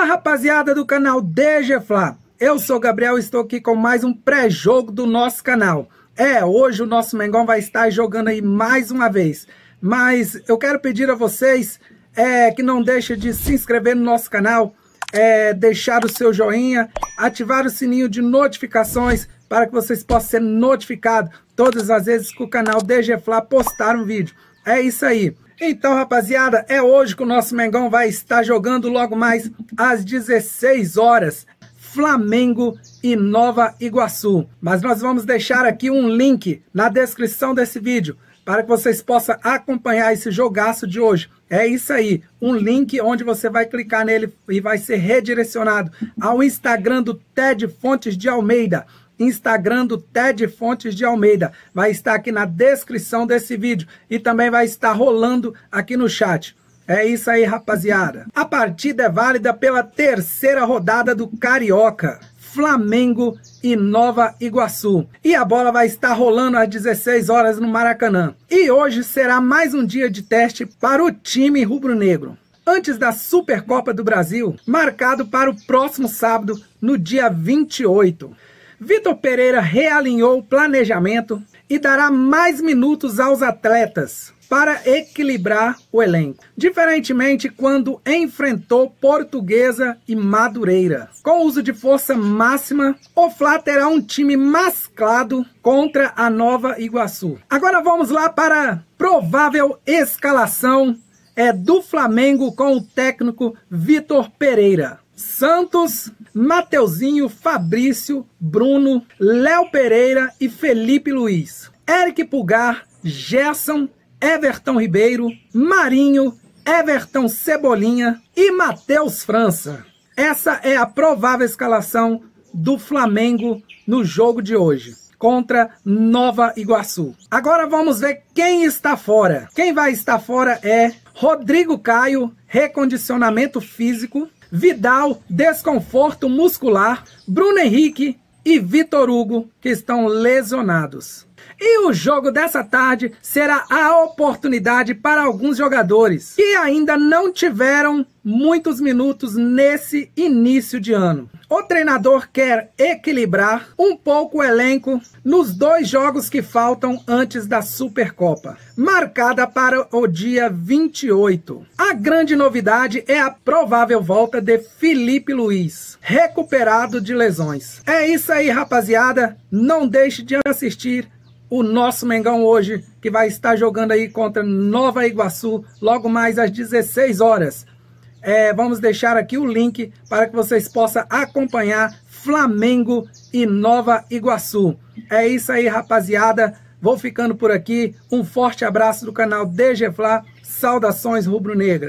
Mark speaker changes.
Speaker 1: Fala rapaziada do canal DG Fla, eu sou Gabriel e estou aqui com mais um pré-jogo do nosso canal. É, hoje o nosso Mengão vai estar jogando aí mais uma vez, mas eu quero pedir a vocês é, que não deixem de se inscrever no nosso canal, é, deixar o seu joinha, ativar o sininho de notificações para que vocês possam ser notificados todas as vezes que o canal DG Fla postar um vídeo. É isso aí. Então, rapaziada, é hoje que o nosso Mengão vai estar jogando logo mais às 16 horas. Flamengo e Nova Iguaçu. Mas nós vamos deixar aqui um link na descrição desse vídeo para que vocês possam acompanhar esse jogaço de hoje. É isso aí, um link onde você vai clicar nele e vai ser redirecionado ao Instagram do Ted Fontes de Almeida. Instagram do Ted Fontes de Almeida. Vai estar aqui na descrição desse vídeo e também vai estar rolando aqui no chat. É isso aí, rapaziada. A partida é válida pela terceira rodada do Carioca. Flamengo e Nova Iguaçu. E a bola vai estar rolando às 16 horas no Maracanã. E hoje será mais um dia de teste para o time rubro-negro. Antes da Supercopa do Brasil, marcado para o próximo sábado, no dia 28. Vitor Pereira realinhou o planejamento e dará mais minutos aos atletas para equilibrar o elenco. Diferentemente quando enfrentou Portuguesa e Madureira. Com uso de força máxima, o Flá terá um time masclado contra a Nova Iguaçu. Agora vamos lá para a provável escalação é do Flamengo com o técnico Vitor Pereira. Santos, Mateuzinho, Fabrício, Bruno, Léo Pereira e Felipe Luiz. Eric Pulgar, Gerson, Everton Ribeiro, Marinho, Everton Cebolinha e Matheus França. Essa é a provável escalação do Flamengo no jogo de hoje contra Nova Iguaçu. Agora vamos ver quem está fora. Quem vai estar fora é Rodrigo Caio, recondicionamento físico, Vidal, desconforto muscular, Bruno Henrique e Vitor Hugo, que estão lesionados. E o jogo dessa tarde será a oportunidade para alguns jogadores que ainda não tiveram muitos minutos nesse início de ano. O treinador quer equilibrar um pouco o elenco nos dois jogos que faltam antes da Supercopa, marcada para o dia 28. A grande novidade é a provável volta de Felipe Luiz, recuperado de lesões. É isso aí, rapaziada. Não deixe de assistir o nosso Mengão hoje, que vai estar jogando aí contra Nova Iguaçu, logo mais às 16 horas. É, vamos deixar aqui o link para que vocês possam acompanhar Flamengo e Nova Iguaçu. É isso aí, rapaziada. Vou ficando por aqui. Um forte abraço do canal DG Fla. Saudações rubro-negras.